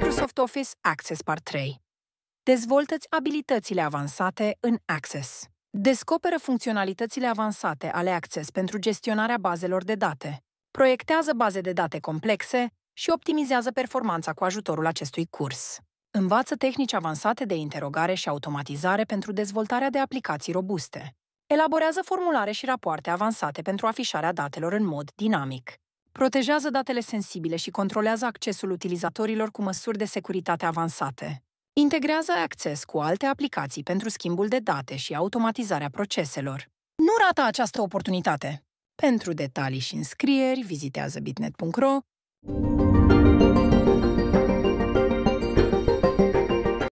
Microsoft Office Access Part 3 Dezvoltă-ți abilitățile avansate în Access. Descoperă funcționalitățile avansate ale Access pentru gestionarea bazelor de date. Proiectează baze de date complexe și optimizează performanța cu ajutorul acestui curs. Învață tehnici avansate de interogare și automatizare pentru dezvoltarea de aplicații robuste. Elaborează formulare și rapoarte avansate pentru afișarea datelor în mod dinamic. Protejează datele sensibile și controlează accesul utilizatorilor cu măsuri de securitate avansate. Integrează acces cu alte aplicații pentru schimbul de date și automatizarea proceselor. Nu rata această oportunitate! Pentru detalii și înscrieri, vizitează bitnet.ro.